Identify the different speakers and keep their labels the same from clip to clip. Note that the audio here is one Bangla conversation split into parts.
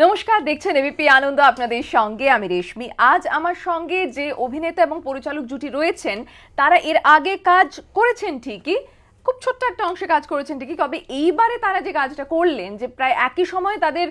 Speaker 1: নমস্কার দেখছেন এবিপি আনন্দ আপনাদের সঙ্গে আমি রেশমি আজ আমার সঙ্গে যে অভিনেতা এবং পরিচালক জুটি রয়েছেন তারা এর আগে কাজ করেছেন ঠিকই খুব ছোট্ট একটা অংশে কাজ করেছেন ঠিকই তবে এইবারে তারা যে কাজটা করলেন যে প্রায় একই সময়ে তাদের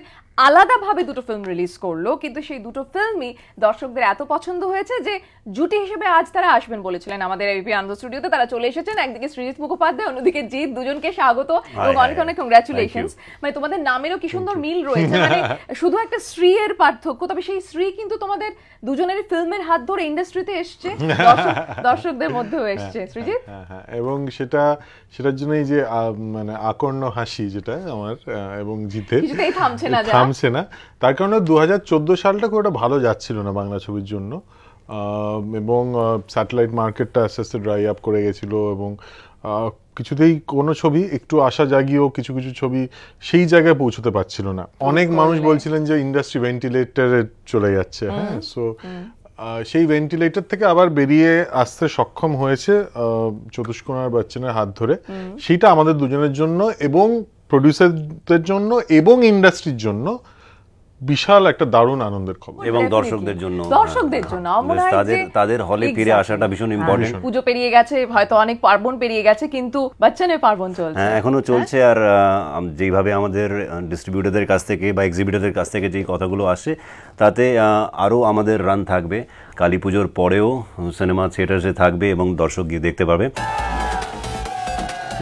Speaker 1: আলাদাভাবে দুটো ফিল্ম রিলিজ করলো কিন্তু সেই দুটো ফিল্মই দর্শকদের এত পছন্দ হয়েছে যে জুটি হিসেবে আজ তারা আসবেন বলেছিলেন আমাদের এবিপি আনন্দ স্টুডিওতে তারা চলে এসেছেন একদিকে সৃজিত মুখোপাধ্যায় অন্যদিকে জিৎ দুজনকে স্বাগত এবং অনেক অনেক কংগ্রাচুলেশন মানে তোমাদের নামেরও কি সুন্দর মিল রয়েছে মানে শুধু একটা শ্রী এর পার্থক্য তবে সেই শ্রী কিন্তু তোমাদের দুজনের ফিল্মের হাত ধরে ইন্ডাস্ট্রিতে এসছে দর্শকদের মধ্যেও এসছে সৃজিত
Speaker 2: হ্যাঁ, হ্যাঁ, হ্যাঁ, এবং সেটা সেটার জন্যই যে মানে আকর্ণ হাসি যেটা আমার এবং জিতের কিছুতেই থামছে না নামছে না তার কারণে দু সালটা খুব একটা ভালো যাচ্ছিল না বাংলা ছবির জন্য এবং স্যাটেলাইট মার্কেটটা আস্তে আস্তে ড্রাই আপ করে গেছিলো এবং কিছুতেই কোনো ছবি একটু আশা জাগিয়েও কিছু কিছু ছবি সেই জায়গায় পৌঁছতে পারছিল না অনেক মানুষ বলছিলেন যে ইন্ডাস্ট্রি ভেন্টিলেটারে চলে যাচ্ছে হ্যাঁ সো সেই ভেন্টিলেটর থেকে আবার বেরিয়ে আসতে সক্ষম হয়েছে চতুষ্কোণার বাচ্চনের হাত ধরে সেটা আমাদের দুজনের জন্য এবং প্রডিউসারদের জন্য এবং ইন্ডাস্ট্রির জন্য বিশাল একটা দারুণ আনন্দের খবর এবং দর্শকদের জন্য হ্যাঁ, দর্শকদের
Speaker 1: হ্যাঁ, জন্য হ্যাঁ। তাদের
Speaker 2: তাদের হলে ফিরে আসাটা ভীষণ ইম্পর্টেন্ট
Speaker 1: পুজো পেরিয়ে গেছে হয়তো অনেক পার্বণ পেরিয়ে গেছে কিন্তু বাচ্চানের পার্বণ চলছে হ্যাঁ এখনো
Speaker 3: চলছে আর যেভাবে আমাদের ডিস্ট্রিবিউটরদের কাছ থেকে বা এক্সিবিটরদের কাছ থেকে যেই কথাগুলো আসে তাতে আরও আমাদের রান থাকবে কালী পুজোর পরেও সিনেমা থিয়েটার্সে থাকবে এবং দর্শক গিয়ে দেখতে পাবে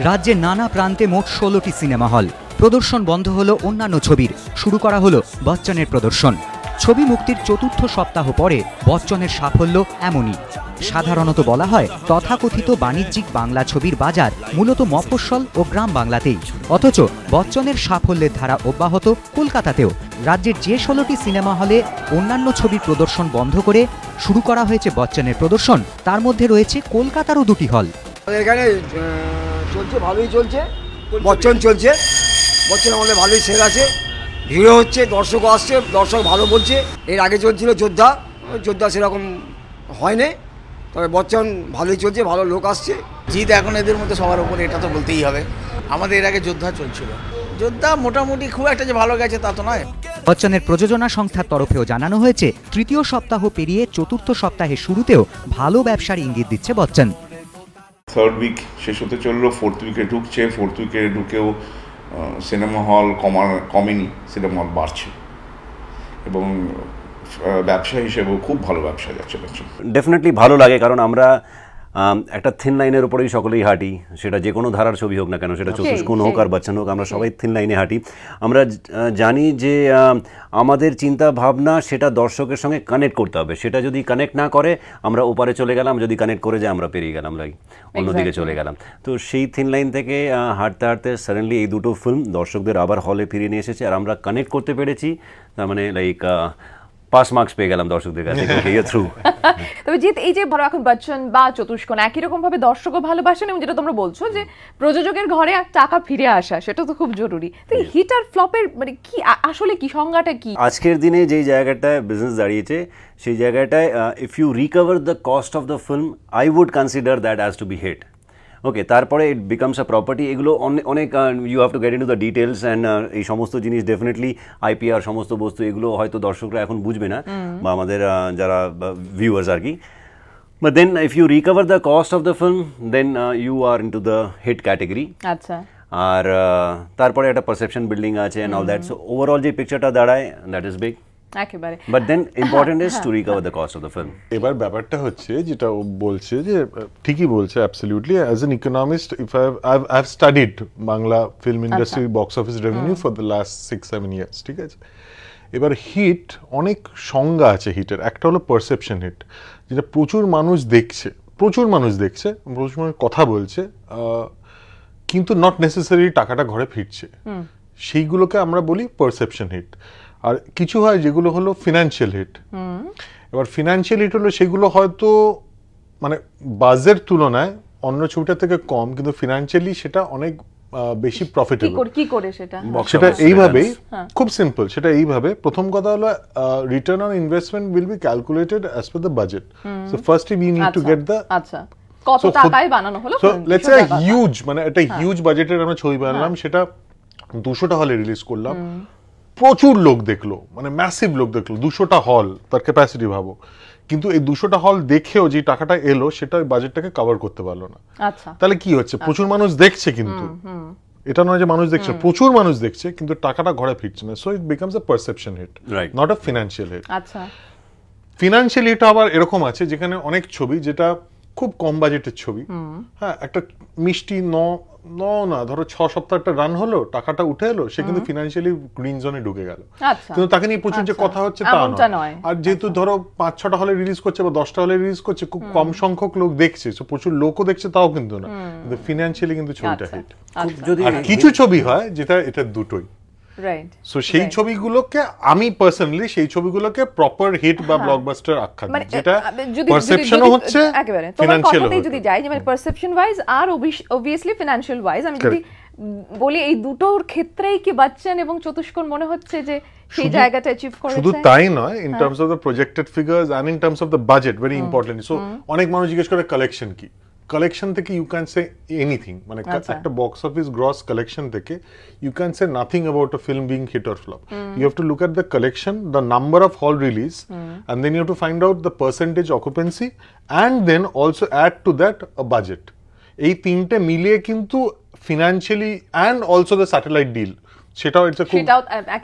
Speaker 1: রাজ্যের নানা প্রান্তে মোট ষোলোটি সিনেমা হল প্রদর্শন বন্ধ হল অন্যান্য ছবির শুরু করা হল বচ্চনের প্রদর্শন ছবি মুক্তির চতুর্থ সপ্তাহ পরে বচ্চনের সাফল্য এমনই সাধারণত বলা হয় তথাকথিত বাণিজ্যিক বাংলা ছবির বাজার মূলত মফস্বল ও গ্রাম বাংলাতেই অথচ বচ্চনের সাফল্যের ধারা অব্যাহত কলকাতাতেও রাজ্যের যে ষোলোটি সিনেমা হলে অন্যান্য ছবির প্রদর্শন বন্ধ করে শুরু করা হয়েছে বচ্চনের প্রদর্শন তার মধ্যে রয়েছে কলকাতারও দুটি হল চলছে ভালোই চলছে বচ্চন চলছে বচ্চন আমাদের ভালোই সেল আছে ভিড়ও হচ্ছে দর্শকও আসছে দর্শক ভালো বলছে এর আগে চলছিল যোদ্ধা যোদ্ধা সেরকম
Speaker 3: হয়নি তবে বচ্চন ভালোই চলছে ভালো লোক আসছে জিত এখন এদের মধ্যে সবার উপরে এটা তো বলতেই হবে আমাদের এর আগে যোদ্ধা চলছিল যোদ্ধা মোটামুটি খুব একটা যে ভালো গেছে তা তো নয়
Speaker 1: বচ্চনের প্রযোজনা সংস্থার তরফেও জানানো হয়েছে তৃতীয় সপ্তাহ পেরিয়ে চতুর্থ সপ্তাহের শুরুতেও ভালো ব্যবসার ইঙ্গিত দিচ্ছে বচ্চন
Speaker 3: থার্ড উইক শেষ হতে চললো ফোর্থ উইকে ঢুকছে ফোর্থ উইকে ঢুকেও সিনেমা হল কমার কমেনি সিনেমা হল বাড়ছে
Speaker 2: এবং ব্যবসা হিসেবেও খুব ভালো ব্যবসা যাচ্ছে
Speaker 3: ডেফিনেটলি ভালো লাগে কারণ আমরা একটা থিন লাইনের উপরেই সকলেই হাঁটি সেটা যে কোনো ধারার ছবি হোক না কেন সেটা চতুষ্কোণ হোক আর বাচ্চান হোক আমরা সবাই থিন লাইনে হাঁটি আমরা জানি যে আমাদের চিন্তা ভাবনা সেটা দর্শকের সঙ্গে কানেক্ট করতে হবে সেটা যদি কানেক্ট না করে আমরা ওপারে চলে গেলাম যদি কানেক্ট করে যায় আমরা পেরিয়ে গেলাম লাইক অন্যদিকে চলে গেলাম তো সেই থিন লাইন থেকে হাঁটতে হাঁটতে সাডেনলি এই দুটো ফিল্ম দর্শকদের আবার হলে ফিরিয়ে নিয়ে এসেছে আর আমরা কানেক্ট করতে পেরেছি তার মানে লাইক পাস মার্কস পেয়ে গেলাম দর্শকদের কাছে
Speaker 1: তবে জিত এই যে ধরো এখন বচ্চন বা চতুষ্কোণ একই রকম ভাবে দর্শকও ভালোবাসেন এবং যেটা তোমরা বলছো যে প্রযোজকের ঘরে টাকা ফিরে আসা সেটা তো খুব জরুরি তো হিট আর ফ্লপের মানে কি আসলে কি সংজ্ঞাটা কি
Speaker 3: আজকের দিনে যে জায়গাটায় বিজনেস দাঁড়িয়েছে সেই জায়গাটায় if you recover the cost of the film I would consider that as to be hit okay তারপরে ইট বিকামস আ প্রপার্টি এগুলো অনেক you have to get in to the details and এই সমস্ত জিনিস ডেফিনেটলি আইপিআর সমস্ত বস্তু এগুলো হয়তো দর্শকরা এখন বুঝবে না বা আমাদের যারা ভিউয়ার্স আর কি বা then if you recover the cost of the film, then you uh, you are into the hit category আচ্ছা। আর তারপরে একটা পারসেপশন বিল্ডিং আছে and all that so overall যে পিকচারটা দাঁড়ায়
Speaker 2: দ্যাট ইজ বিগ একেবারে but then important is to recover the cost of the film এবার ব্যাপারটা হচ্ছে যেটা ও বলছে যে ঠিকই বলছে absolutely as an economist if I have I have studied Bangla film industry box office revenue for the last six seven years ঠিক আছে এবার হিট অনেক সংজ্ঞা আছে হিটের একটা হলো পারসেপশন হিট যেটা প্রচুর মানুষ দেখছে প্রচুর মানুষ দেখছে প্রচুর মানুষ কথা বলছে কিন্তু নট নেসেসারি টাকাটা ঘরে ফিরছে সেইগুলোকে আমরা বলি পারসেপশন হিট আর কিছু হয় যেগুলো হলো ফিনান্সিয়াল হিট এবার ফিনান্সিয়াল হিট হলো সেগুলো হয়তো মানে বাজের তুলনায় অন্য ছবিটা থেকে কম কিন্তু ফিনান্সিয়ালি সেটা অনেক বেশি প্রফিটেবল
Speaker 1: কি করে সেটা সেটা এইভাবেই হ্যাঁ।
Speaker 2: খুব সিম্পল সেটা এইভাবে প্রথম কথা হলো return on investment will be calculated as per the budget so first you need to get the
Speaker 1: আচ্ছা কত টাকায় বানানো হলো সো লেটস সে
Speaker 2: হিউজ মানে একটা হিউজ হ্যাঁ। বাজেটের আমরা ছবি বানালাম হ্যাঁ। সেটা 200টা হলে রিলিজ করলাম প্রচুর লোক দেখলো মানে ম্যাসিভ লোক দেখলো দুশোটা হল তার ক্যাপাসিটি ভাবো কিন্তু এই দুশোটা হল দেখেও যে টাকাটা এলো সেটা বাজেটটাকে কভার করতে পারলো না আচ্ছা। তাহলে কি হচ্ছে আচ্ছা। প্রচুর মানুষ দেখছে কিন্তু এটা নয় যে মানুষ দেখছে প্রচুর মানুষ দেখছে কিন্তু টাকাটা ঘরে ফিরছে না so it becomes a perception hit not a financial hit financial hit আবার এরকম আছে যেখানে অনেক ছবি যেটা খুব কম বাজেটের ছবি হ্যাঁ একটা মিষ্টি ন ন না ধরো ছ সপ্তাহ একটা রান হলো টাকাটা উঠে এলো সে কিন্তু ফিনান্সিয়ালি গ্রিন জোনে ঢুকে গেল আচ্ছা। কিন্তু তাকে নিয়ে প্রচুর যে আচ্ছা। কথা হচ্ছে তা নয় আর যেহেতু আচ্ছা। ধরো পাঁচ ছটা হলে রিলিজ করছে বা দশটা হলে রিলিজ করছে খুব কম সংখ্যক লোক দেখছে তো প্রচুর লোকও দেখছে তাও কিন্তু না কিন্তু ফিনান্সিয়ালি কিন্তু ছবিটা হিট যদি কিছু ছবি হয় যেটা এটা দুটোই সো সেই ছবিগুলোকে আমি পার্সোনালি সেই ছবিগুলোকে প্রপার হিট বা ব্লকবাস্টার হ্যাঁ। আখ্যা দিই মানে, যেটা হচ্ছে একেবারে তোমার যদি
Speaker 1: যাই মানে পারসেপশন ওয়াইজ আর অবভিয়াসলি ফিনান্সিয়াল ওয়াইজ আমি যদি বলি এই দুটোর ক্ষেত্রেই কি বাচ্চান এবং চতুষ্কোণ মনে হচ্ছে যে সেই জায়গাটা অ্যাচিভ করেছে শুধু তাই নয় in terms of
Speaker 2: the projected figures and in terms of the budget very important so অনেক মানুষ জিজ্ঞেস করে কালেকশন কি কালেকশন থেকে ইউ ক্যান সে এনিথিং মানে আচ্ছা। একটা বক্স অফিস গ্রস কালেকশন থেকে you can say nothing about a film being hit or flop you have to look at the collection the number of hall release and then you have to find out the percentage occupancy and then also add to that a budget এই তিনটে মিলিয়ে কিন্তু financially and also the satellite deal সেটাও এটা খুব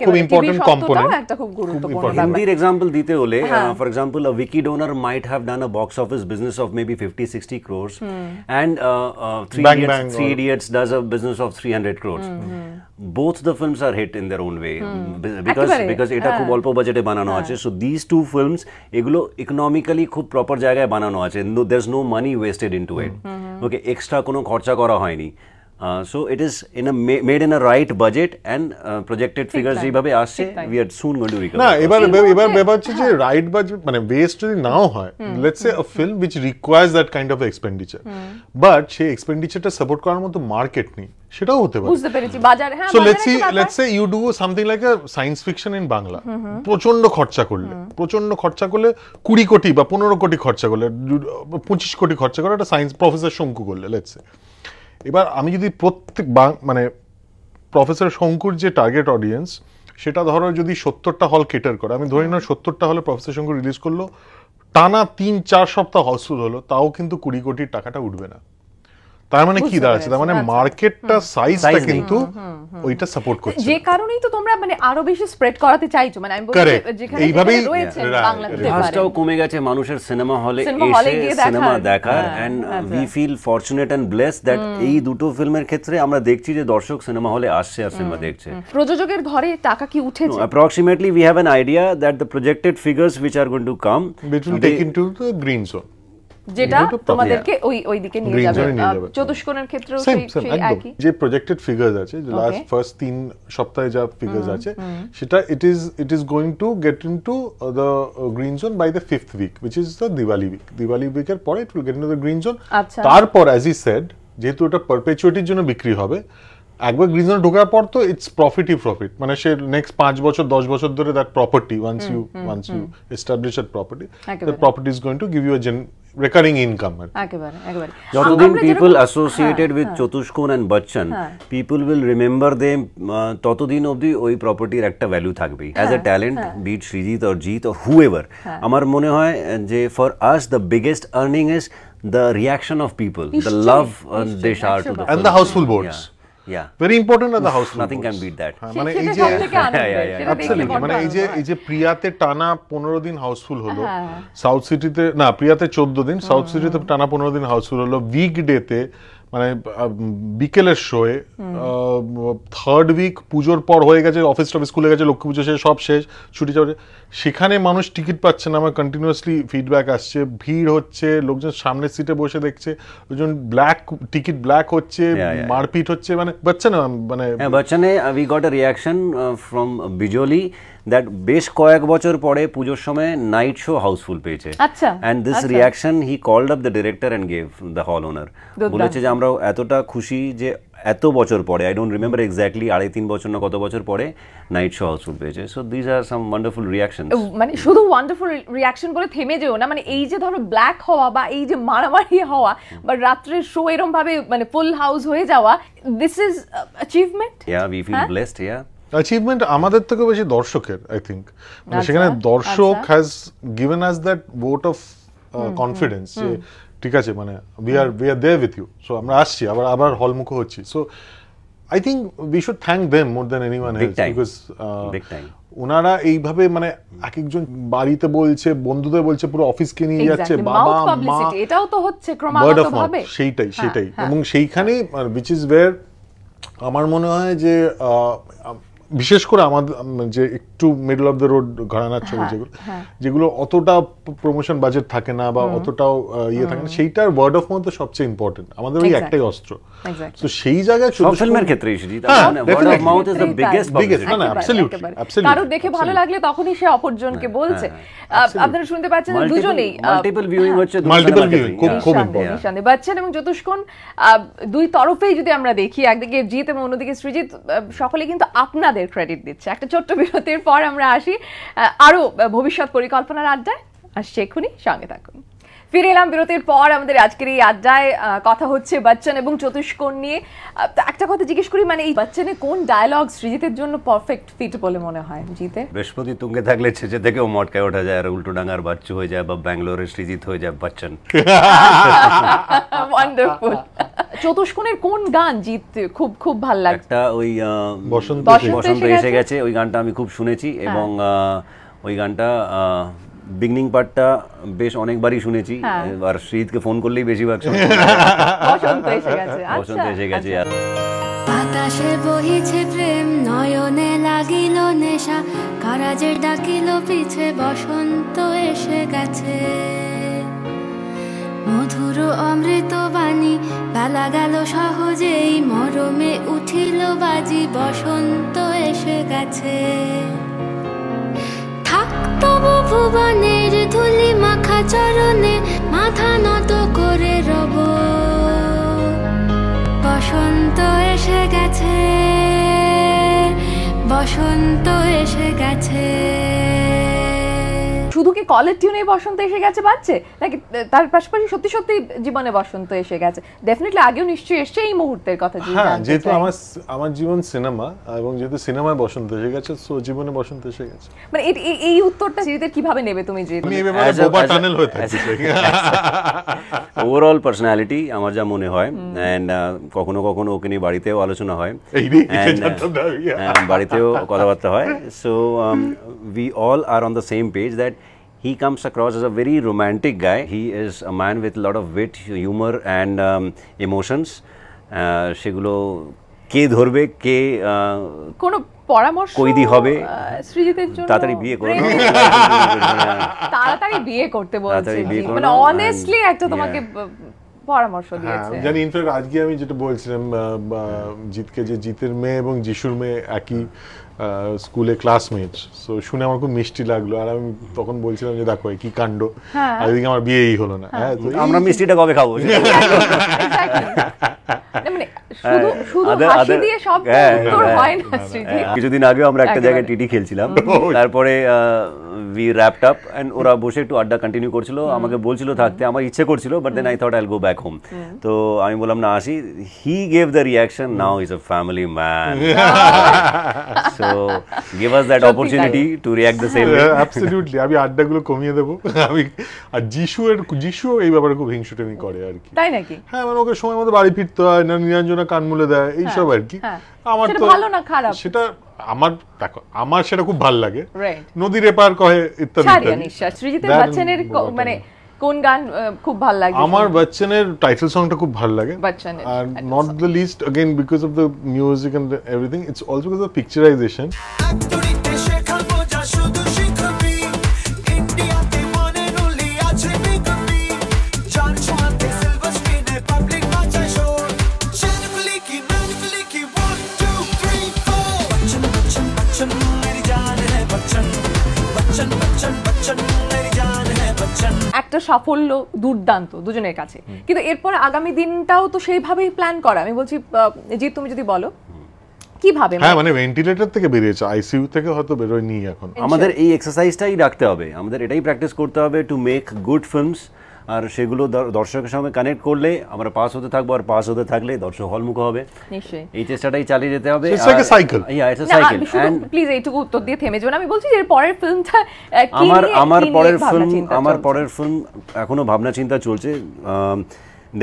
Speaker 1: খুব ইম্পর্টেন্ট কম্পোনেন্ট একটা খুব গুরুত্বপূর্ণ হিন্দির
Speaker 3: एग्जांपल দিতে হলে for example a Vicky Donor might have done a box office business of maybe 50 60 crores and uh, uh, 3 bang, idiots, bang, 3 idiots does a business of 300 crores both the films are hit in their own way because because এটা খুব অল্প বাজেটে বানানো আছে so these two films এগুলো ইকোনমিক্যালি খুব প্রপার জায়গায় বানানো আছে no there's no money wasted into it okay extra কোনো খরচা করা হয়নি Uh, so it is in a ma made in a right budget and uh, projected figures আসছে we are soon
Speaker 2: going to recover না এবার এবার ব্যাপার হচ্ছে যে হ্যাঁ। right budget মানে waste যদি নাও হয় let's say a film which requires that kind of expenditure but সেই expenditure সাপোর্ট করার মতো মার্কেট নেই সেটাও হতে পারে বুঝতে
Speaker 1: পেরেছি বাজার হ্যাঁ so let's see let's say
Speaker 2: you do something like a science fiction in Bangla প্রচন্ড খরচা করলে প্রচন্ড খরচা করলে কুড়ি কোটি বা পনেরো কোটি খরচা করলে পঁচিশ কোটি খরচা করলে একটা সায়েন্স প্রফেসর শঙ্কু করলে লেটস সে এবার আমি যদি প্রত্যেক মানে প্রফেসর শঙ্কুর যে টার্গেট অডিয়েন্স সেটা ধরো যদি সত্তরটা হল কেটার করে আমি ধরি না সত্তরটা হলে প্রফেসর শঙ্কুর রিলিজ করলো টানা তিন চার সপ্তাহ হসফুল হলো তাও কিন্তু কুড়ি কোটির টাকাটা উঠবে না তার মানে কি দাঁড়াচ্ছে তার মানে আচ্ছা। মার্কেটটা সাইজটা কিন্তু ওইটা সাপোর্ট করছে
Speaker 1: যে কারণেই তো তোমরা মানে আরো বেশি স্প্রেড করাতে চাইছো মানে আমি বলছি যেখানে
Speaker 3: কমে গেছে মানুষের সিনেমা হলে এসে সিনেমা দেখার and we feel fortunate and blessed that এই দুটো ফিল্মের ক্ষেত্রে আমরা দেখছি যে দর্শক সিনেমা হলে আসছে আর সিনেমা দেখছে
Speaker 1: প্রযোজকের ঘরে টাকা কি উঠেছে
Speaker 3: approximately we have an idea that the projected figures which are going to come which will take into the green zone
Speaker 1: যেটা তোমাদেরকে ওই ওই দিকে নিয়ে যাবে চতুষ্কোণের ক্ষেত্রেও সেই সেই একই
Speaker 2: যে প্রজেক্টেড ফিগারস আছে যে লাস্ট ফার্স্ট তিন সপ্তাহে যা ফিগারস আছে সেটা it is it is going to get into the green zone by the fifth week which is the Diwali week Diwali উইকের পরে it will get into the green zone তারপর অ্যাজ হি সেড যেহেতু এটা পারপেচুয়াটির জন্য বিক্রি হবে একবার গ্রিন জোনে ঢোকার পর তো ইটস প্রফিটই প্রফিট মানে সে নেক্সট পাঁচ বছর দশ বছর ধরে that property once you once you establish that property that property is going to give you recurring income
Speaker 1: একেবারে একেবারে যতদিন people associated with
Speaker 2: chotushkon and bachchan
Speaker 3: people will remember them ততদিন অবধি ওই প্রপার্টির ekta value thakbe as a talent be it Srijit or jeet or whoever amar mone hoy je for us the biggest earning is the reaction of people the love they shower to the and the houseful boards yeah.
Speaker 2: Very important আর the house nothing can beat that মানে এই যে অ্যাবসলিউটলি মানে এই যে এই যে প্রিয়াতে টানা 15 দিন হাউসফুল হলো সাউথ হ্যাঁ। সিটিতে না প্রিয়াতে 14 দিন সাউথ সিটিতে টানা 15 দিন হাউসফুল হলো উইক ডেতে তে মানে বিকেলের শোয়ে থার্ড উইক পুজোর পর হয়ে গেছে অফিস টফিস খুলে গেছে লক্ষ্মী পুজো শেষ সব শেষ ছুটি চাপড়ে সেখানে মানুষ টিকিট পাচ্ছে না আমার কন্টিনিউয়াসলি ফিডব্যাক আসছে ভিড় হচ্ছে লোকজন সামনের সিটে বসে দেখছে লোকজন ব্ল্যাক টিকিট ব্ল্যাক হচ্ছে মারপিট হচ্ছে মানে বাচ্চা না মানে হ্যাঁ,
Speaker 3: বাচ্চা নেই we got a reaction from Bijli that বেশ কয়েক বছর পরে পুজোর সময় নাইট শো হাউসফুল পেয়েছে
Speaker 2: and this reaction
Speaker 3: he called up the director and gave the hall owner বলেছে যে আমরা এতটা খুশি যে এত বছর পরে আই ডোন্ট রিমেম্বার এক্স্যাক্টলি আড়াই তিন বছর না কত বছর পরে নাইট শো হাউসফুল পেয়েছে so these are some wonderful reaction
Speaker 1: মানে শুধু ওয়ান্ডারফুল রিয়াকশন বলে থেমে যেও না মানে এই যে ধরো ব্ল্যাক হওয়া বা এই যে মারামারি হওয়া বা রাত্রের শো এরম ভাবে মানে ফুল হাউস হয়ে যাওয়া this is achievement
Speaker 2: yeah we feel blessed yeah achievement আমাদের থেকে বেশি দর্শকের আই থিঙ্ক মানে আচ্ছা, সেখানে দর্শক has given us that vote of confidence যে ঠিক আছে মানে we are we are there with you so আমরা আসছি আবার আবার হলমুখ হচ্ছি so I think we should thank them more than anyone else because ওনারা এইভাবে মানে এক একজন বাড়িতে বলছে বন্ধুদের বলছে পুরো অফিসকে নিয়ে যাচ্ছে বাবা মা
Speaker 1: এটাও তো হচ্ছে ক্রমাগতভাবে সেইটাই
Speaker 2: হ্যাঁ, সেটাই হ্যাঁ। এবং সেইখানেই উইচ ইজ ওয়্যার আমার মনে হয় যে বিশেষ করে আমাদের যে একটু মিডল অফ দ্য রোড ঘরানার ছবি হ্যাঁ, যেগুলো হ্যাঁ। যেগুলো অতটা প্রমোশন বাজেট থাকে না বা অতটাও ইয়ে থাকে না সেইটার ওয়ার্ড অফ মাউথ সবচেয়ে ইম্পর্টেন্ট আমাদের ওই একটাই অস্ত্র তো সেই জায়গায় সব ফিল্মের ক্ষেত্রে word of mouth is the biggest biggest না অ্যাবসলিউটলি অ্যাবসলিউটলি কারো দেখে ভালো
Speaker 1: লাগলে তখনই সে অপরজনকে হ্যাঁ, বলছে আপনারা শুনতে পাচ্ছেন দুজনেই মাল্টিপল
Speaker 3: ভিউইং হচ্ছে মাল্টিপল
Speaker 2: ভিউইং খুব খুব ইম্পর্টেন্ট
Speaker 1: পাচ্ছেন এবং যতক্ষণ দুই তরফেই যদি আমরা দেখি একদিকে জিত এবং অন্যদিকে সৃজিত সকলে কিন্তু আপনাদের তাদের ক্রেডিট দিচ্ছে একটা ছোট্ট বিরতির পর আমরা আসি আরও ভবিষ্যৎ পরিকল্পনার আড্ডায় আর সেখুনি সঙ্গে থাকুন ফিরে এলাম বিরতির পর আমাদের আজকের এই আড্ডায় কথা হচ্ছে বচ্চন এবং চতুষ্কোণ নিয়ে একটা কথা জিজ্ঞেস করি মানে এই বচ্চনে কোন ডায়লগ শ্রীজিতের জন্য পারফেক্ট ফিট বলে মনে হয় জিতে
Speaker 3: বৃহস্পতি তুঙ্গে থাকলে ছেঁচে থেকে ও মটকায় ওঠা যায় আর উল্টো ডাঙার বাচ্চু হয়ে যায় বা ব্যাঙ্গালোরে সৃজিত হয়ে যায় বচ্চন
Speaker 1: ওয়ান্ডারফুল চতুষ্কোণের কোন গান জিত খুব খুব ভাল লাগে
Speaker 3: একটা ওই বসন্ত বসন্ত এসে গেছে ওই গানটা আমি খুব শুনেছি হ্যাঁ। এবং ওই গানটা বিগনিং পার্টটা বেশ অনেকবারই শুনেছি আর শ্রীতকে ফোন করলেই বেশিরভাগ শুনি বসন্ত এসে গেছে বসন্ত আচ্ছা, এসে গেছে আচ্ছা। আচ্ছা। বাতাসে বহিছে প্রেম নয়নে লাগিল নেশা কারাজের ডাকিল পিছে বসন্ত এসে গেছে মধুর অমৃতবাণী ভালা গেল সহজেই মরমে উঠিল বাজি বসন্ত এসে গেছে থাকতব ভুবনের ধুলি মাখা চরণে মাথা নত করে রব বসন্ত এসে
Speaker 1: গেছে বসন্ত এসে গেছে শুধু কি কলেজ টিউনে বসন্ত এসে গেছে বাচ্চে নাকি তার পাশাপাশি সত্যি সত্যি জীবনে বসন্ত এসে গেছে ডেফিনেটলি আগেও নিশ্চয়ই এসছে এই মুহূর্তের কথা হ্যাঁ, যেহেতু আমার
Speaker 2: আমার জীবন সিনেমা এবং যেহেতু সিনেমায় বসন্ত এসে গেছে সো জীবনে বসন্ত এসে গেছে
Speaker 1: মানে এই উত্তরটা সিরিজের কিভাবে নেবে তুমি যে আমি এই বোবা
Speaker 2: টানেল হয়ে থাকি
Speaker 3: ওভারঅল পার্সোনালিটি আমার যা মনে হয় অ্যান্ড কখনো কখনো ওকে নিয়ে বাড়িতেও আলোচনা হয় হ্যাঁ, বাড়িতেও কথাবার্তা হয় so we all are on the same page that he comes across as a very romantic guy. He is a man with a lot of wit, humor and um, emotions. Shigulo uh, ke ধরবে ke.
Speaker 1: কোনো পরামর্শ কৈদি হবে সৃজিতের জন্য তাড়াতাড়ি বিয়ে করো পরামর্শ হ্যাঁ, দিয়েছে জানি
Speaker 2: ইনফ্যাক্ট আজকে আমি যেটা বলছিলাম জিতকে যে জিতের মেয়ে এবং যিশুর মেয়ে একই স্কুলে ক্লাসমেট সো শুনে আমার খুব মিষ্টি লাগলো আর আমি তখন বলছিলাম যে দেখো কি কাণ্ড হ্যাঁ। আর এদিকে আমার বিয়েই হলো না হ্যাঁ, হ্যাঁ আমরা মিষ্টিটা কবে খাবো
Speaker 3: কিছুদিন আগে আমরা একটা জায়গায় টিটি খেলছিলাম তারপরে we র্যাপড আপ অ্যান্ড ওরা বসে একটু আড্ডা কন্টিনিউ করছিল আমাকে বলছিল থাকতে আমার ইচ্ছে করছিল বাট দেন আই থট আইল গো ব্যাক হোম তো আমি বললাম না আসি he gave the reaction now is a family man so give us that opportunity to react the same absolutely
Speaker 2: আমি আড্ডাগুলো কমিয়ে দেবো আমি আর যিশু এর যিশু এই ব্যাপারে খুব হিংসুটেমি করে আর কি তাই নাকি হ্যাঁ মানে ওকে সময় মতো বাড়ি ফিরতে হয় না নিরঞ্জনা কান দেয় এইসব হ্যাঁ, আর কি হ্যাঁ। আমার তো ভালো না খারাপ সেটা আমার দেখো আমার সেটা খুব ভাল লাগে নদীর এপার কহে ইত্যাদি
Speaker 1: সৃজিতের মানে কোন গান খুব ভাল লাগে আমার
Speaker 2: বচ্চনের টাইটেল সংটা খুব ভাল লাগে আর not the list again because of the music and everything it's also because of picturisation
Speaker 1: সাফল্য দুর্দান্ত দুজনের কাছে কিন্তু এরপর আগামী দিনটাও তো সেইভাবেই প্ল্যান করা আমি বলছি যে তুমি যদি বলো কিভাবে হ্যাঁ মানে
Speaker 2: ভেন্টিলেটর থেকে বেরিয়েছে আইসিইউ থেকে হয়তো বেরোয়নি এখন আমাদের
Speaker 3: এই এক্সারসাইজটাই রাখতে হবে আমাদের এটাই প্র্যাকটিস করতে হবে টু মেক গুড ফিল্মস আর সেগুলো দর্শকের সঙ্গে কানেক্ট করলে আমরা পাস হতে থাকবো আর পাস হতে থাকলে দর্শক হলমুখ হবে এই চেষ্টাটাই চালিয়ে যেতে হবে
Speaker 1: প্লিজ এইটুকু উত্তর দিয়ে থেমে যাবেন আমি বলছি যে পরের ফিল্মটা আমার আমার পরের ফিল্ম আমার
Speaker 3: পরের ফিল্ম এখনো ভাবনা চিন্তা চলছে um,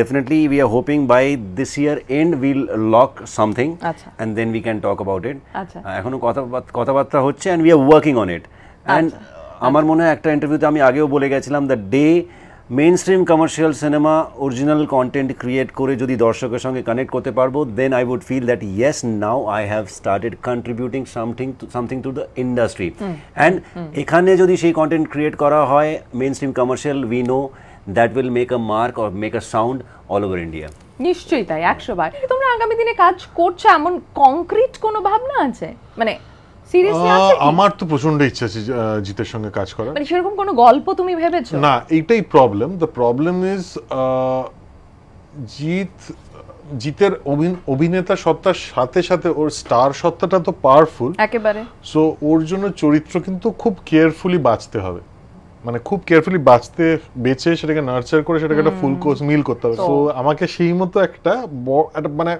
Speaker 3: definitely we are hoping by this year end we'll lock something আচ্ছা। Achha. then we can talk about it আচ্ছা। এখনো কথাবার্তা হচ্ছে and we are working on it and আচ্ছা। আমার মনে হয় একটা ইন্টারভিউতে আমি আগেও বলে গেছিলাম the day main stream commercial cinema original content create করে যদি দর্শকের সঙ্গে কানেক্ট করতে পারবো then I would feel that yes now I have started contributing something something to the industry and এখানে যদি সেই কন্টেন্ট ক্রিয়েট করা হয় main stream commercial we know that will make a mark or make a sound all over India
Speaker 1: নিশ্চয়ই তাই একশো বার তোমরা আগামী দিনে কাজ করছো এমন কংক্রিট কোনো ভাবনা আছে মানে আমার
Speaker 2: তো প্রচন্ড ইচ্ছা আছে জিতের সঙ্গে কাজ করার মানে
Speaker 1: সেরকম কোনো গল্প তুমি ভেবেছো না
Speaker 2: এইটাই প্রবলেম দ্য প্রবলেম ইজ জিত জিতের অভিনেতা সত্তার সাথে সাথে ওর স্টার সত্তাটা তো পাওয়ারফুল একেবারে সো ওর জন্য চরিত্র কিন্তু খুব কেয়ারফুলি বাঁচতে হবে মানে খুব কেয়ারফুলি বাঁচতে বেছে সেটাকে নার্চার করে সেটাকে একটা ফুল কোর্স মিল করতে হবে সো আমাকে সেই মতো একটা একটা মানে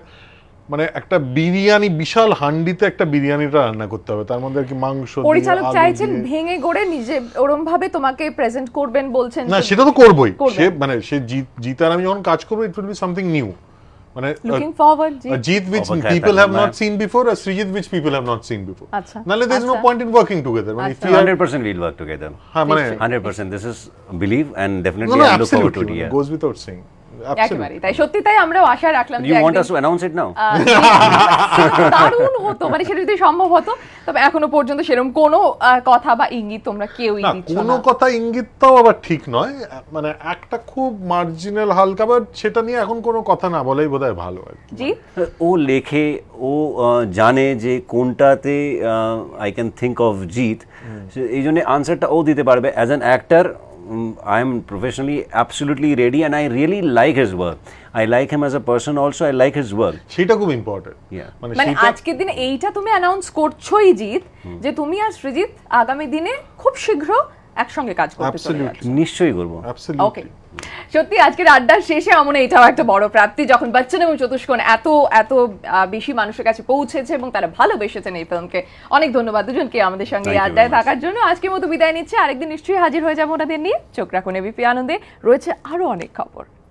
Speaker 2: মানে একটা বিরিয়ানি বিশাল হান্ডিতে একটা বিরিয়ানিটা রান্না করতে হবে তার মধ্যে কি মাংস পরিচালক চাইছেন
Speaker 1: ভেঙে গড়ে নিজে ওরম ভাবে তোমাকে প্রেজেন্ট করবেন বলছেন না সেটা তো করবই সে
Speaker 2: মানে সে জিত আর আমি যখন কাজ করব it will be something new মানে looking
Speaker 1: forward Jeet which people have not
Speaker 2: seen before আর Srijit which people have not seen before আচ্ছা নালে there is no point in working together মানে if you 100% we'll work together হ্যাঁ মানে 100% this is believe and definitely no, no, I look forward to it yeah. goes without saying মানে
Speaker 1: সেটা কোনো কথা বা ইঙ্গিত তোমরা কেউই
Speaker 2: কথা ইঙ্গিত আবার ঠিক নয় মানে একটা খুব মার্জিনাল হালকা সেটা নিয়ে এখন কোনো কথা না বলাই বোধহয় ভালো আর ও লেখে
Speaker 3: ও জানে যে কোনটাতে আই ক্যান থিঙ্ক অফ জিত এই জন্য আনসারটা ও দিতে পারবে as I am professionally absolutely ready and I really like his work. I like him as a person also, I like his work. সেটা খুব ইম্পর্টেন্ট মানে আজকের
Speaker 1: দিনে এইটা তুমি অ্যানাউন্স করছোই জিত যে তুমি আর সৃজিত আগামী দিনে খুব শীঘ্র একসঙ্গে কাজ করতে
Speaker 3: নিশ্চয়ই করব ওকে
Speaker 1: সত্যি আজকের আড্ডার শেষে আমার এটাও একটা বড় প্রাপ্তি যখন বচ্চন এবং চতুষ্কোণ এত এত বেশি মানুষের কাছে পৌঁছেছে এবং তারা ভালোবেসেছেন এই ফিল্মকে অনেক ধন্যবাদ দুজনকে আমাদের সঙ্গে আড্ডায় থাকার জন্য আজকের মতো বিদায় নিচ্ছে আরেকদিন নিশ্চয়ই হাজির হয়ে যাবো ওনাদের নিয়ে চোখ রাখুন এবিপি আনন্দে রয়েছে আরো অনেক খবর